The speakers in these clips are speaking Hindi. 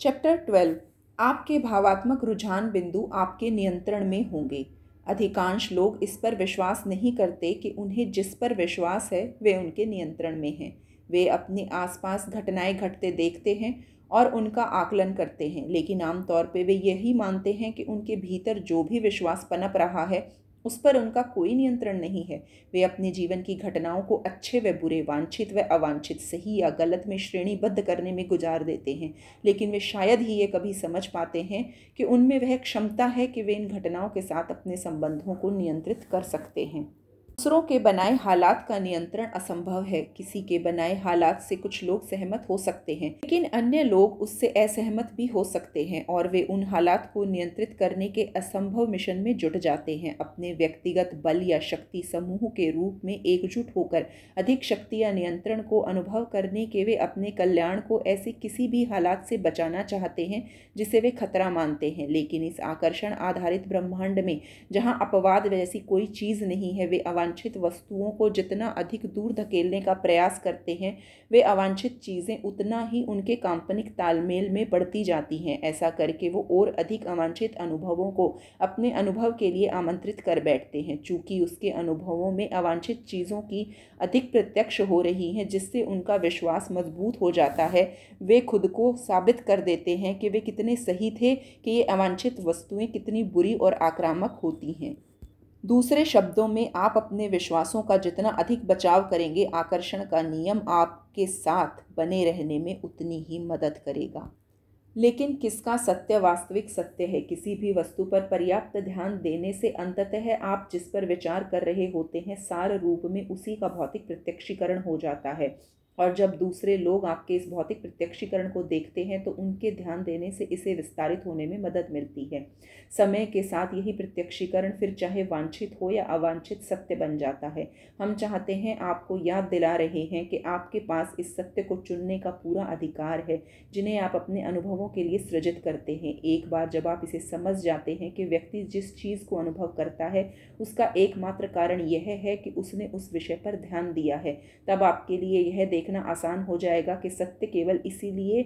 चैप्टर ट्वेल्व आपके भावात्मक रुझान बिंदु आपके नियंत्रण में होंगे अधिकांश लोग इस पर विश्वास नहीं करते कि उन्हें जिस पर विश्वास है वे उनके नियंत्रण में हैं वे अपने आसपास घटनाएं घटते देखते हैं और उनका आकलन करते हैं लेकिन आमतौर पर वे यही मानते हैं कि उनके भीतर जो भी विश्वास पनप रहा है उस पर उनका कोई नियंत्रण नहीं है वे अपने जीवन की घटनाओं को अच्छे व बुरे वांछित व अवांछित सही या गलत में श्रेणीबद्ध करने में गुजार देते हैं लेकिन वे शायद ही ये कभी समझ पाते हैं कि उनमें वह क्षमता है कि वे इन घटनाओं के साथ अपने संबंधों को नियंत्रित कर सकते हैं दूसरों के बनाए हालात का नियंत्रण असंभव है किसी के बनाए हालात से कुछ लोग सहमत हो सकते हैं लेकिन अन्य लोग उससे असहमत भी हो सकते हैं और वे उन हालात को नियंत्रित करने के असंभव मिशन में जुट जाते हैं अपने व्यक्तिगत बल या शक्ति समूह के रूप में एकजुट होकर अधिक शक्ति या नियंत्रण को अनुभव करने के वे अपने कल्याण को ऐसे किसी भी हालात से बचाना चाहते हैं जिसे वे खतरा मानते हैं लेकिन इस आकर्षण आधारित ब्रह्मांड में जहाँ अपवाद वैसी कोई चीज़ नहीं है वे अवान अवांछित वस्तुओं को जितना अधिक दूर धकेलने का प्रयास करते हैं वे अवांछित चीज़ें उतना ही उनके काल्पनिक तालमेल में बढ़ती जाती हैं ऐसा करके वो और अधिक अवांछित अनुभवों को अपने अनुभव के लिए आमंत्रित कर बैठते हैं चूँकि उसके अनुभवों में अवांछित चीज़ों की अधिक प्रत्यक्ष हो रही हैं जिससे उनका विश्वास मजबूत हो जाता है वे खुद को साबित कर देते हैं कि वे कितने सही थे कि ये अवांछित वस्तुएं कितनी बुरी और आक्रामक होती हैं दूसरे शब्दों में आप अपने विश्वासों का जितना अधिक बचाव करेंगे आकर्षण का नियम आपके साथ बने रहने में उतनी ही मदद करेगा लेकिन किसका सत्य वास्तविक सत्य है किसी भी वस्तु पर पर्याप्त ध्यान देने से अंततः आप जिस पर विचार कर रहे होते हैं सार रूप में उसी का भौतिक प्रत्यक्षीकरण हो जाता है और जब दूसरे लोग आपके इस भौतिक प्रत्यक्षीकरण को देखते हैं तो उनके ध्यान देने से इसे विस्तारित होने में मदद मिलती है समय के साथ यही प्रत्यक्षीकरण फिर चाहे वांछित हो या अवांछित सत्य बन जाता है हम चाहते हैं आपको याद दिला रहे हैं कि आपके पास इस सत्य को चुनने का पूरा अधिकार है जिन्हें आप अपने अनुभवों के लिए सृजित करते हैं एक बार जब आप इसे समझ जाते हैं कि व्यक्ति जिस चीज़ को अनुभव करता है उसका एकमात्र कारण यह है कि उसने उस विषय पर ध्यान दिया है तब आपके लिए यह देख देखना आसान हो जाएगा कि सत्य केवल इसीलिए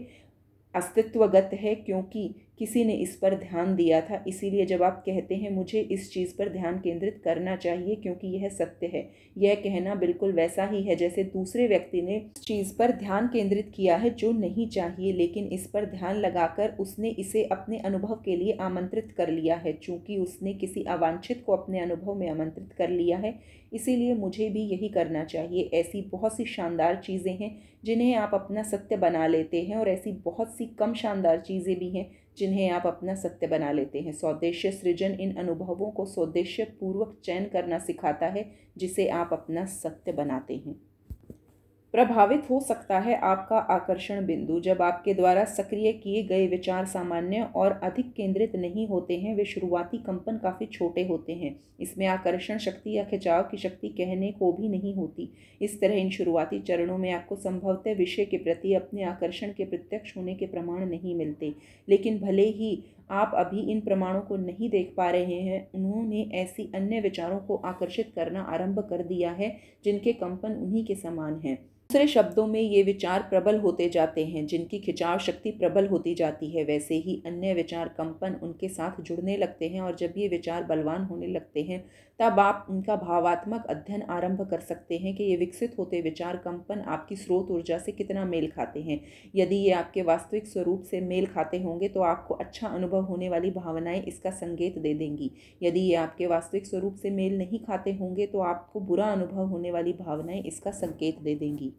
अस्तित्वगत है क्योंकि किसी ने इस पर ध्यान दिया था इसीलिए जब आप कहते हैं मुझे इस चीज़ पर ध्यान केंद्रित करना चाहिए क्योंकि यह सत्य है यह कहना बिल्कुल वैसा ही है जैसे दूसरे व्यक्ति ने इस चीज़ पर ध्यान केंद्रित किया है जो नहीं चाहिए लेकिन इस पर ध्यान लगाकर उसने इसे अपने अनुभव के लिए आमंत्रित कर लिया है चूँकि उसने किसी अवांछित को अपने अनुभव में आमंत्रित कर लिया है इसीलिए मुझे भी यही करना चाहिए ऐसी बहुत सी शानदार चीज़ें हैं जिन्हें आप अपना सत्य बना लेते हैं और ऐसी बहुत सी कम शानदार चीज़ें भी हैं जिन्हें आप अपना सत्य बना लेते हैं स्वदेश्य सृजन इन अनुभवों को स्वदेश्य पूर्वक चयन करना सिखाता है जिसे आप अपना सत्य बनाते हैं प्रभावित हो सकता है आपका आकर्षण बिंदु जब आपके द्वारा सक्रिय किए गए विचार सामान्य और अधिक केंद्रित नहीं होते हैं वे शुरुआती कंपन काफ़ी छोटे होते हैं इसमें आकर्षण शक्ति या खिंचाव की शक्ति कहने को भी नहीं होती इस तरह इन शुरुआती चरणों में आपको संभवतः विषय के प्रति अपने आकर्षण के प्रत्यक्ष होने के प्रमाण नहीं मिलते लेकिन भले ही आप अभी इन प्रमाणों को नहीं देख पा रहे हैं उन्होंने ऐसी अन्य विचारों को आकर्षित करना आरंभ कर दिया है जिनके कंपन उन्हीं के समान हैं दूसरे शब्दों में ये विचार प्रबल होते जाते हैं जिनकी खिंचाव शक्ति प्रबल होती जाती है वैसे ही अन्य विचार कंपन उनके साथ जुड़ने लगते हैं और जब ये विचार बलवान होने लगते हैं तब आप उनका भावात्मक अध्ययन आरंभ कर सकते हैं कि ये विकसित होते विचार कंपन आपकी स्रोत ऊर्जा से कितना मेल खाते हैं यदि ये आपके वास्तविक स्वरूप से मेल खाते होंगे तो आपको अच्छा अनुभव होने वाली भावनाएं इसका संकेत दे देंगी यदि ये आपके वास्तविक स्वरूप से मेल नहीं खाते होंगे तो आपको बुरा अनुभव होने वाली भावनाएं इसका संकेत दे देंगी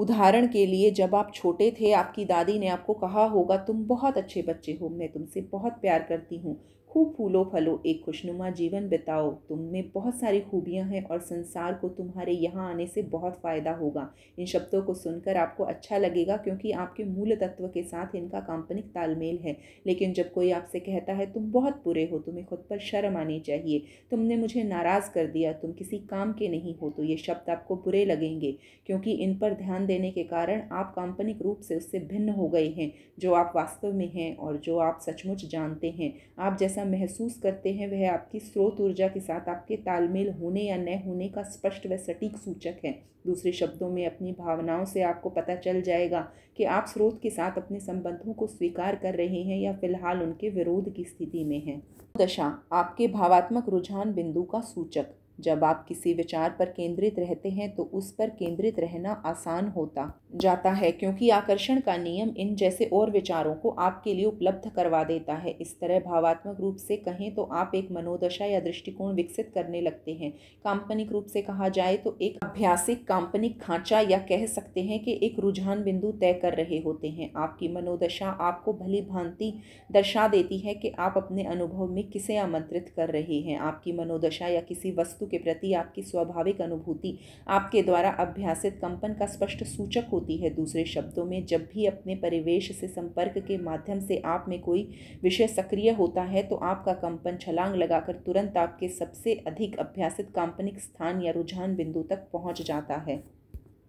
उदाहरण के लिए जब आप छोटे थे आपकी दादी ने आपको कहा होगा तुम बहुत अच्छे बच्चे हो मैं तुमसे बहुत प्यार करती हूँ खूब फूलो फलो एक खुशनुमा जीवन बिताओ तुम में बहुत सारी खूबियां हैं और संसार को तुम्हारे यहाँ आने से बहुत फ़ायदा होगा इन शब्दों को सुनकर आपको अच्छा लगेगा क्योंकि आपके मूल तत्व के साथ इनका काल्पनिक तालमेल है लेकिन जब कोई आपसे कहता है तुम बहुत बुरे हो तुम्हें खुद पर शर्म आनी चाहिए तुमने मुझे नाराज़ कर दिया तुम किसी काम के नहीं हो तो ये शब्द आपको बुरे लगेंगे क्योंकि इन पर ध्यान देने के कारण आप काल्पनिक रूप से उससे भिन्न हो गए हैं जो आप वास्तव में हैं और जो आप सचमुच जानते हैं आप जैसा जैसा महसूस करते हैं वह आपकी स्रोत ऊर्जा के साथ आपके तालमेल होने या न होने का स्पष्ट व सटीक सूचक है दूसरे शब्दों में अपनी भावनाओं से आपको पता चल जाएगा कि आप स्रोत के साथ अपने संबंधों को स्वीकार कर रहे हैं या फिलहाल उनके विरोध की स्थिति में हैं दशा आपके भावात्मक रुझान बिंदु का सूचक जब आप किसी विचार पर केंद्रित रहते हैं तो उस पर केंद्रित रहना आसान होता जाता है क्योंकि आकर्षण का नियम इन जैसे और विचारों को आपके लिए उपलब्ध करवा देता है इस तरह भावात्मक रूप से कहें तो आप एक मनोदशा या दृष्टिकोण विकसित करने लगते हैं काल्पनिक रूप से कहा जाए तो एक अभ्यासिक काल्पनिक खांचा या कह सकते हैं कि एक रुझान बिंदु तय कर रहे होते हैं आपकी मनोदशा आपको भली भांति दर्शा देती है कि आप अपने अनुभव में किसे आमंत्रित कर रहे हैं आपकी मनोदशा या किसी वस्तु के प्रति आपकी स्वाभाविक अनुभूति आपके द्वारा अभ्यासित कंपन का स्पष्ट सूचक होती है दूसरे शब्दों में जब भी अपने परिवेश से संपर्क के माध्यम से आप में कोई विषय सक्रिय होता है तो आपका कंपन छलांग लगाकर तुरंत आपके सबसे अधिक अभ्यासित काम्पनिक स्थान या रुझान बिंदु तक पहुंच जाता है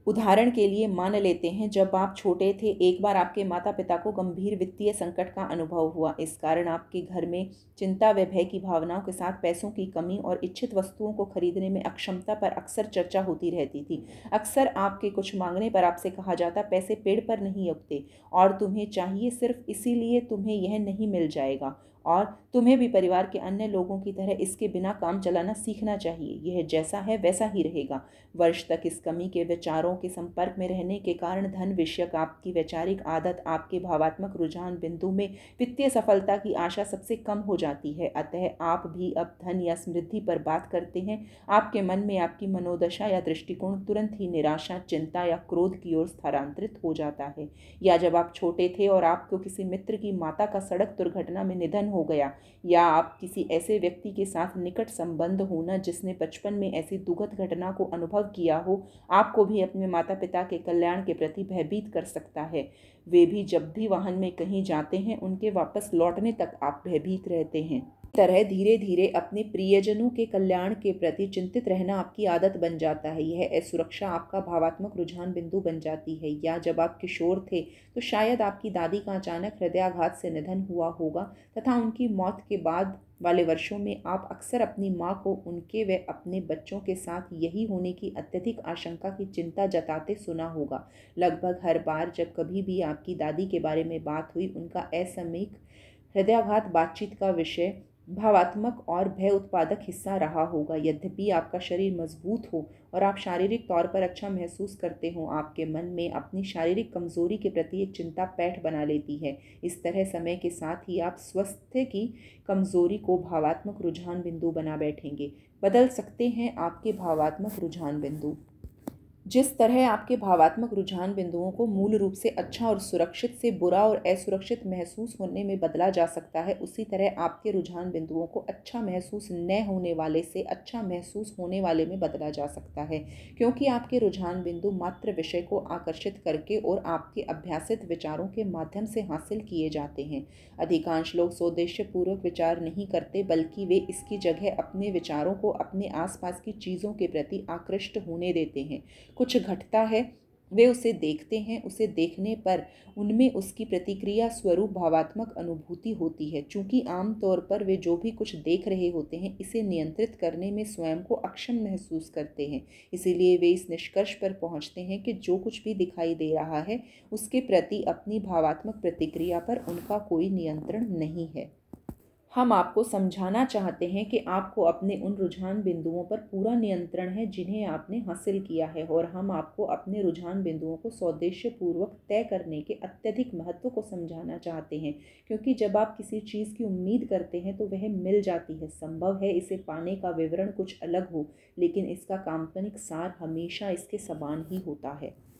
उदाहरण के लिए मान लेते हैं जब आप छोटे थे एक बार आपके माता पिता को गंभीर वित्तीय संकट का अनुभव हुआ इस कारण आपके घर में चिंता व भय की भावनाओं के साथ पैसों की कमी और इच्छित वस्तुओं को खरीदने में अक्षमता पर अक्सर चर्चा होती रहती थी अक्सर आपके कुछ मांगने पर आपसे कहा जाता पैसे पेड़ पर नहीं उगते और तुम्हें चाहिए सिर्फ इसीलिए तुम्हें यह नहीं मिल जाएगा और तुम्हें भी परिवार के अन्य लोगों की तरह इसके बिना काम चलाना सीखना चाहिए यह जैसा है वैसा ही रहेगा वर्ष तक इस कमी के विचारों के संपर्क में रहने के कारण धन विषयक आपकी वैचारिक आदत आपके भावात्मक रुझान बिंदु में वित्तीय सफलता की आशा सबसे कम हो जाती है अतः आप भी अब धन या समृद्धि पर बात करते हैं आपके मन में आपकी मनोदशा या दृष्टिकोण तुरंत ही निराशा चिंता या क्रोध की ओर स्थानांतरित हो जाता है या जब आप छोटे थे और आपको किसी मित्र की माता का सड़क दुर्घटना में निधन हो गया या आप किसी ऐसे व्यक्ति के साथ निकट संबंध होना जिसने बचपन में ऐसी दुखद घटना को अनुभव किया हो आपको भी अपने माता पिता के कल्याण के प्रति भयभीत कर सकता है वे भी जब भी वाहन में कहीं जाते हैं उनके वापस लौटने तक आप भयभीत रहते हैं तरह धीरे धीरे अपने प्रियजनों के कल्याण के प्रति चिंतित रहना आपकी आदत बन जाता है यह असुरक्षा आपका भावात्मक रुझान बिंदु बन जाती है या जब आप किशोर थे तो शायद आपकी दादी का अचानक हृदयाघात से निधन हुआ होगा तथा उनकी मौत के बाद वाले वर्षों में आप अक्सर अपनी माँ को उनके व अपने बच्चों के साथ यही होने की अत्यधिक आशंका की चिंता जताते सुना होगा लगभग हर बार जब कभी भी आपकी दादी के बारे में बात हुई उनका असमयिक हृदयाघात बातचीत का विषय भावात्मक और भय उत्पादक हिस्सा रहा होगा यद्यपि आपका शरीर मजबूत हो और आप शारीरिक तौर पर अच्छा महसूस करते हो आपके मन में अपनी शारीरिक कमजोरी के प्रति एक चिंता पैठ बना लेती है इस तरह समय के साथ ही आप स्वस्थ की कमजोरी को भावात्मक रुझान बिंदु बना बैठेंगे बदल सकते हैं आपके भावात्मक रुझान बिंदु जिस तरह आपके भावात्मक रुझान बिंदुओं को मूल रूप से अच्छा और सुरक्षित से बुरा और असुरक्षित महसूस होने में बदला जा सकता है उसी तरह आपके रुझान बिंदुओं को अच्छा महसूस न होने वाले से अच्छा महसूस होने वाले में बदला जा सकता है क्योंकि आपके रुझान बिंदु मात्र विषय को आकर्षित करके और आपके अभ्यासित विचारों के माध्यम से हासिल किए जाते हैं अधिकांश लोग स्वदेश्यपूर्वक विचार नहीं करते बल्कि वे इसकी जगह अपने विचारों को अपने आसपास की चीज़ों के प्रति आकृष्ट होने देते हैं कुछ घटता है वे उसे देखते हैं उसे देखने पर उनमें उसकी प्रतिक्रिया स्वरूप भावात्मक अनुभूति होती है चूंकि आमतौर पर वे जो भी कुछ देख रहे होते हैं इसे नियंत्रित करने में स्वयं को अक्षम महसूस करते हैं इसीलिए वे इस निष्कर्ष पर पहुंचते हैं कि जो कुछ भी दिखाई दे रहा है उसके प्रति अपनी भावात्मक प्रतिक्रिया पर उनका कोई नियंत्रण नहीं है हम आपको समझाना चाहते हैं कि आपको अपने उन रुझान बिंदुओं पर पूरा नियंत्रण है जिन्हें आपने हासिल किया है और हम आपको अपने रुझान बिंदुओं को सौदेश्य पूर्वक तय करने के अत्यधिक महत्व को समझाना चाहते हैं क्योंकि जब आप किसी चीज़ की उम्मीद करते हैं तो वह मिल जाती है संभव है इसे पाने का विवरण कुछ अलग हो लेकिन इसका काल्पनिक सार हमेशा इसके समान ही होता है